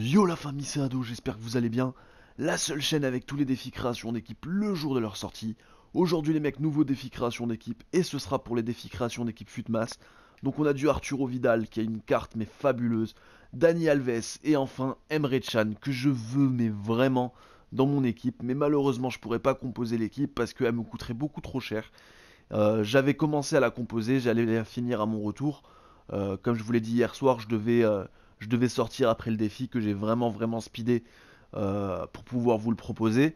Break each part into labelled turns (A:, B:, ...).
A: Yo la famille, c'est Ado, j'espère que vous allez bien. La seule chaîne avec tous les défis création d'équipe le jour de leur sortie. Aujourd'hui les mecs, nouveaux défi création d'équipe et ce sera pour les défis création d'équipe Futmas Donc on a du Arturo Vidal qui a une carte mais fabuleuse, Dani Alves et enfin Emre Chan que je veux mais vraiment dans mon équipe. Mais malheureusement je pourrais pas composer l'équipe parce qu'elle me coûterait beaucoup trop cher. Euh, j'avais commencé à la composer, j'allais la finir à mon retour. Euh, comme je vous l'ai dit hier soir, je devais... Euh, je devais sortir après le défi, que j'ai vraiment vraiment speedé euh, pour pouvoir vous le proposer.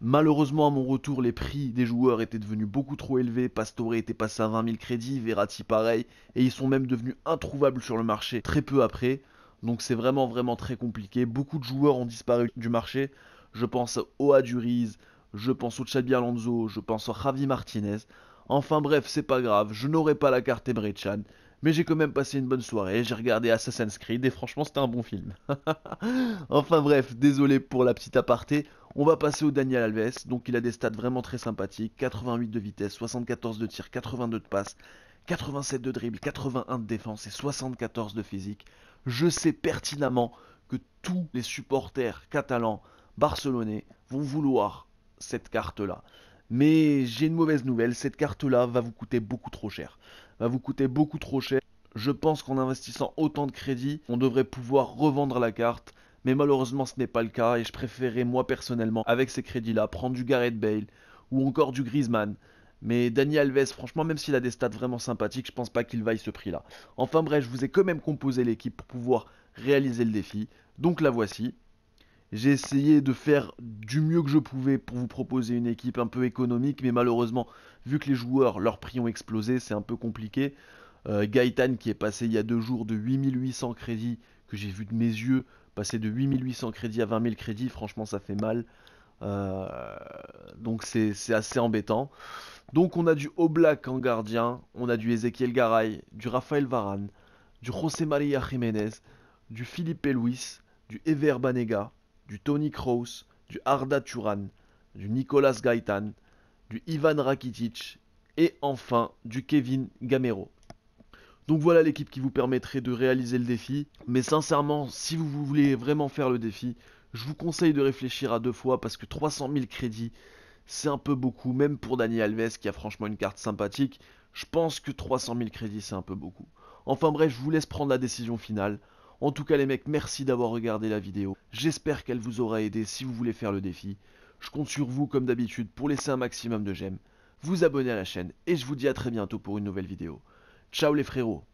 A: Malheureusement, à mon retour, les prix des joueurs étaient devenus beaucoup trop élevés. Pastore était passé à 20 000 crédits, Verratti pareil, et ils sont même devenus introuvables sur le marché très peu après. Donc c'est vraiment vraiment très compliqué. Beaucoup de joueurs ont disparu du marché. Je pense Oa Duriz. je pense au Chabi Alonso, je pense à Javi Martinez. Enfin bref, c'est pas grave, je n'aurai pas la carte Ebrechan, mais j'ai quand même passé une bonne soirée, j'ai regardé Assassin's Creed et franchement c'était un bon film. enfin bref, désolé pour la petite aparté. On va passer au Daniel Alves. Donc il a des stats vraiment très sympathiques. 88 de vitesse, 74 de tir, 82 de passe, 87 de dribble, 81 de défense et 74 de physique. Je sais pertinemment que tous les supporters catalans, barcelonais vont vouloir cette carte-là. Mais j'ai une mauvaise nouvelle, cette carte-là va vous coûter beaucoup trop cher. Va vous coûter beaucoup trop cher. Je pense qu'en investissant autant de crédits, on devrait pouvoir revendre la carte. Mais malheureusement, ce n'est pas le cas et je préférais moi personnellement, avec ces crédits-là, prendre du Gareth Bale ou encore du Griezmann. Mais Daniel Alves, franchement, même s'il a des stats vraiment sympathiques, je pense pas qu'il vaille ce prix-là. Enfin bref, je vous ai quand même composé l'équipe pour pouvoir réaliser le défi. Donc la voici. J'ai essayé de faire du mieux que je pouvais pour vous proposer une équipe un peu économique, mais malheureusement, vu que les joueurs, leurs prix ont explosé, c'est un peu compliqué. Euh, qui est passé il y a deux jours de 8800 crédits, que j'ai vu de mes yeux, passer de 8800 crédits à 20 000 crédits, franchement ça fait mal. Euh, donc c'est assez embêtant. Donc on a du Oblak en gardien, on a du Ezekiel Garay, du Rafael Varane, du José María Jiménez, du Philippe Luis, du Ever Banega, du Tony Kroos, du Arda Turan, du Nicolas Gaetan, du Ivan Rakitic et enfin du Kevin Gamero. Donc voilà l'équipe qui vous permettrait de réaliser le défi. Mais sincèrement, si vous voulez vraiment faire le défi, je vous conseille de réfléchir à deux fois parce que 300 000 crédits, c'est un peu beaucoup, même pour Dani Alves qui a franchement une carte sympathique. Je pense que 300 000 crédits, c'est un peu beaucoup. Enfin bref, je vous laisse prendre la décision finale. En tout cas les mecs, merci d'avoir regardé la vidéo. J'espère qu'elle vous aura aidé si vous voulez faire le défi. Je compte sur vous comme d'habitude pour laisser un maximum de j'aime, vous abonner à la chaîne et je vous dis à très bientôt pour une nouvelle vidéo. Ciao les frérots